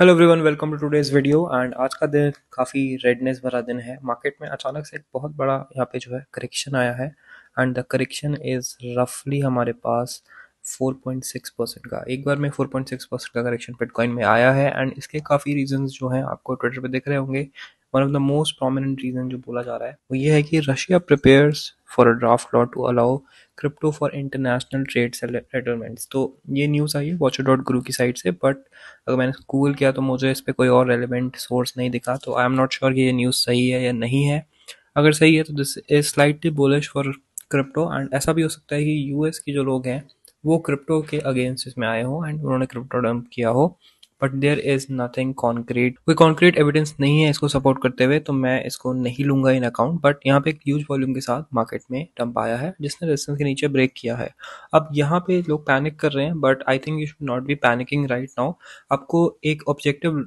hello everyone welcome to today's video and आज का दिन काफ़ी रेडनेस भरा दिन है मार्केट में अचानक से एक बहुत बड़ा यहाँ पे जो है करेक्शन आया है एंड द करेक्शन इज़ रफली हमारे पास 4.6 परसेंट का एक बार में 4.6 परसेंट का करेक्शन बिटकॉइन में आया है एंड इसके काफ़ी रीजन जो हैं आपको ट्विटर पे देख रहे होंगे one of the most prominent reason जो बोला जा रहा है वो ये है कि Russia prepares for a draft law to allow crypto for international trade settlements तो ये न्यूज़ आई है वॉचर डॉट गुरु की साइट से बट अगर मैंने गूगल किया तो मुझे इस पर कोई और रेलिवेंट सोर्स नहीं दिखा तो आई एम नॉट श्योर कि ये न्यूज़ सही है या नहीं है अगर सही है तो this is slight bullish for crypto and ऐसा भी हो सकता है कि यूएस के जो लोग हैं वो क्रिप्टो के अगेंस्ट इसमें आए हों एंड उन्होंने क्रिप्टो डंप किया हो but there is nothing concrete कोई कॉन्क्रीट एविडेंस नहीं है इसको सपोर्ट करते हुए तो मैं इसको नहीं लूंगा इन अकाउंट बट यहाँ पे एक ह्यूज वॉल्यूम के साथ मार्केट में डंप आया है जिसने रेजिस्टेंस के नीचे ब्रेक किया है अब यहाँ पे लोग पैनिक कर रहे हैं but I think you should not be panicking right now आपको एक ऑब्जेक्टिव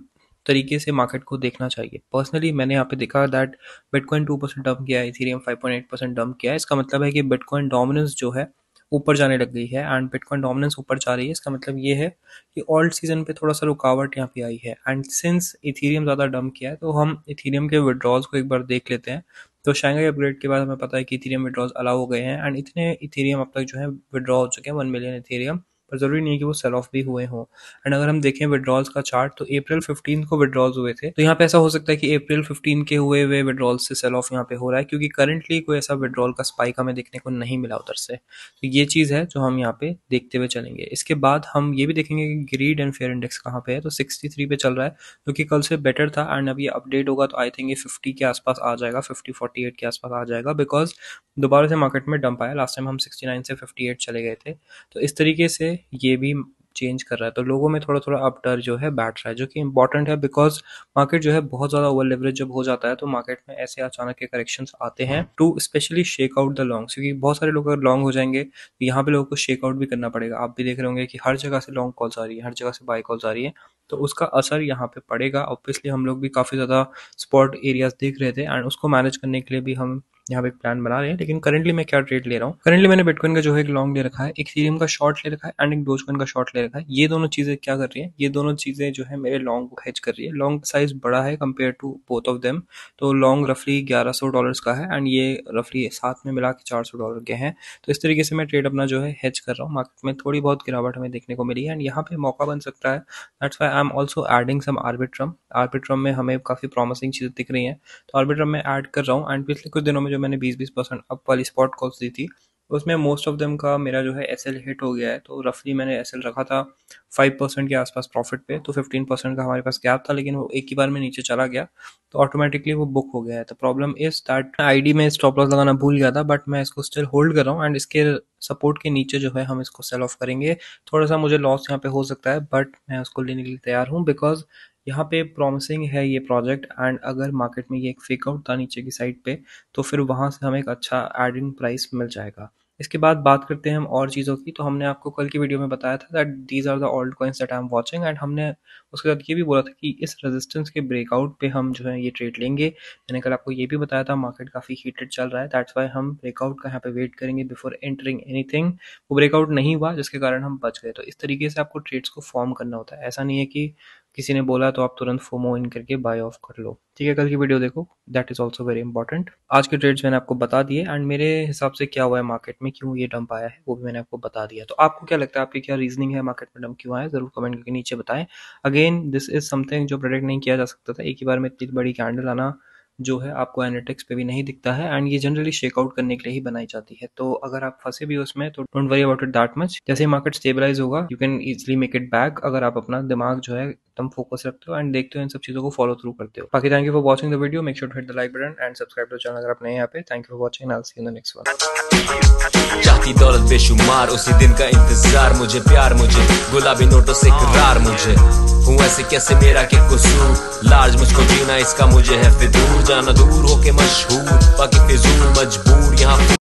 तरीके से मार्केट को देखना चाहिए पर्सनली मैंने यहाँ पे देखा that bitcoin two percent dump किया है five point eight percent dump किया है इसका मतलब है कि बिटकॉइन डोमिनेंस जो है ऊपर जाने लग गई है एंड बिटकॉइन डोमिनेंस ऊपर जा रही है इसका मतलब ये है कि ऑल्ट सीजन पे थोड़ा सा रुकावट यहाँ पे आई है एंड सिंस इथीरियम ज़्यादा डम किया है तो हम इथीरियम के विड्रॉल्स को एक बार देख लेते हैं तो शैंगाई अपग्रेड के बाद हमें पता है कि इथीरियम विड्रॉल्स अलाउ हो गए हैं एंड इतने इथीरियम अब तक जो है विड्रॉ हो चुके हैं वन मिलियन इथीरियम पर ज़रूरी नहीं है कि वो सेल ऑफ भी हुए हों एंड अगर हम देखें विड्रॉल्स का चार्ट तो अप्रैल फिफ्टीन को विड्रॉल्स हुए थे तो यहाँ पे ऐसा हो सकता है कि अप्रैल फिफ्टीन के हुए हुए विड्रॉल से सेल ऑफ यहाँ पे हो रहा है क्योंकि करंटली कोई ऐसा विड्रॉल का स्पाइक हमें देखने को नहीं मिला उधर से तो ये चीज़ है जो हम यहाँ पे देखते हुए चलेंगे इसके बाद हम ये भी देखेंगे कि ग्रीड एंड फेयर इंडेक्स कहाँ पे है तो सिक्सटी थ्री पे चल रहा है जो तो कल से बेटर था एंड अब ये अपडेट होगा तो आई थिंक ये फिफ्टी के आसपास आ जाएगा फिफ्टी फोर्टी एट के आसपास आ जाएगा बिकॉज दोबारा से मार्केट में डंप आया लास्ट टाइम हम सिक्सटी नाइन से फिफ्टी एट चले गए थे तो इस तरीके से ये भी चेंज कर रहा है तो लोगों में थोड़ा थोड़ा अब डर जो है बैठ रहा है जो कि इंपॉर्टेंट है बिकॉज मार्केट जो है बहुत ज़्यादा ओवर लेवरेज जब हो जाता है तो मार्केट में ऐसे अचानक के करेक्शंस आते हैं to specially shake out the long क्योंकि बहुत सारे लोग अगर लॉन्ग हो जाएंगे तो यहाँ पे लोगों को शेक आउट भी करना पड़ेगा आप भी देख रहे होंगे कि हर जगह से लॉन्ग कॉल्स आ रही है हर जगह से बाई कॉल्स आ रही है तो उसका असर यहाँ पे पड़ेगा ऑब्वियसली हम लोग भी काफ़ी ज़्यादा स्पॉट एरियाज देख रहे थे एंड उसको मैनेज करने के लिए भी हम यहाँ पे एक प्लान बना रहे हैं लेकिन करंटली मैं क्या ट्रेड ले रहा हूँ करंटली मैंने बिटकॉइन का जो है एक लॉन्ग ले रखा है एक सीरियम का शॉर्ट ले रखा है एंड एक डोजकॉइन का शॉर्ट ले रखा है ये दोनों चीजें क्या कर रही है ये दोनों चीजें जो है मेरे लॉन्ग को हेच कर रही है लॉन्ग साइज बड़ा है compare to both of them तो लॉन्ग रफली ग्यारह सौ डॉलर का है एंड ये रफली साथ में मिला के चार सौ डॉलर के हैं तो इस तरीके से मैं ट्रेड अपना जो है हेच कर रहा हूँ मार्केट में थोड़ी बहुत गिरावट हमें देखने को मिली है एंड यहाँ पे मौका बन सकता है that's why I am also adding some Arbitrum Arbitrum में हमें काफी प्रॉमिसिंग चीजें दिख रही है तो आर्बिट्रम में एड कर रहा हूँ एंड पिछले कुछ दिनों में जो मैंने बीस बीस परसेंट अप वाली स्पॉट कॉल्स दी थी उसमें मोस्ट ऑफ देम का मेरा जो है एस हिट हो गया है तो रफली मैंने एस रखा था फाइव परसेंट के आसपास प्रॉफिट पे तो फिफ्टीन परसेंट का हमारे पास गैप था लेकिन वो एक ही बार में नीचे चला गया तो ऑटोमेटिकली वो बुक हो गया है तो प्रॉब्लम इज दैट आईडी में स्टॉप लॉस लगाना भूल गया था बट मैं इसको स्टिल होल्ड कर रहा हूँ एंड इसके सपोर्ट के नीचे जो है हम इसको सेल ऑफ करेंगे थोड़ा सा मुझे लॉस यहाँ पे हो सकता है बट मैं उसको लेने के लिए तैयार हूँ बिकॉज यहाँ पे प्रॉमिसिंग है ये प्रोजेक्ट एंड अगर मार्केट में ये एक फेक आउट था नीचे की साइड पे तो फिर वहाँ से हमें एक अच्छा एड इन प्राइस मिल जाएगा इसके बाद बात करते हैं हम और चीज़ों की तो हमने आपको कल की वीडियो में बताया था that these are the old coins that I am watching and हमने उसके साथ ये भी बोला था कि इस रेजिस्टेंस के ब्रेकआउट पे हम जो है ये ट्रेड लेंगे मैंने कल आपको ये भी बताया था मार्केट काफ़ी हीटेड चल रहा है दैट्स वाई हम ब्रेकआउट का यहाँ पे वेट करेंगे बिफोर एंटरिंग एनीथिंग वो ब्रेकआउट नहीं हुआ जिसके कारण हम बच गए तो इस तरीके से आपको ट्रेड्स को फॉर्म करना होता है ऐसा नहीं है कि किसी ने बोला तो आप तुरंत फोमो इन करके बाय ऑफ कर लो ठीक है कल की वीडियो देखो that is also very important आज के ट्रेड्स मैंने आपको बता दिए एंड मेरे हिसाब से क्या हुआ है मार्केट में क्यों ये डंप आया है वो भी मैंने आपको बता दिया तो आपको क्या लगता है आपकी क्या रीजनिंग है मार्केट में डंप क्यों आया जरूर कमेंट करके नीचे बताएं अगेन दिस इज समथिंग जो प्रोडक्ट नहीं किया जा सकता था एक ही बार में इतनी बड़ी कैंडल आना जो है आपको एनालिटिक्स पे भी नहीं दिखता है एंड ये जनरली शेकआउट करने के लिए ही बनाई जाती है तो अगर आप फंसे भी उसमें तो don't worry about it that much जैसे मार्केट स्टेबलाइज होगा you can easily make it back अगर आप अपना दिमाग जो है एकदम फोकस रखते हो एंड देखते हो इन सब चीजों को फॉलो थ्रू करते हो बाकी thank you for watching the video make sure hit the like button and subscribe to channel अगर आप नए यहाँ पे thank you for watching I see in the next one चाहती दौलत बेशुमार उसी दिन का इंतजार मुझे प्यार मुझे गुलाबी नोटों से करार मुझे हूँ ऐसे कैसे मेरा के कसूर लार्ज मुझको जीना इसका मुझे है फिदूर जाना दूर होके मशहूर बाकी फिजूर मजबूर यहाँ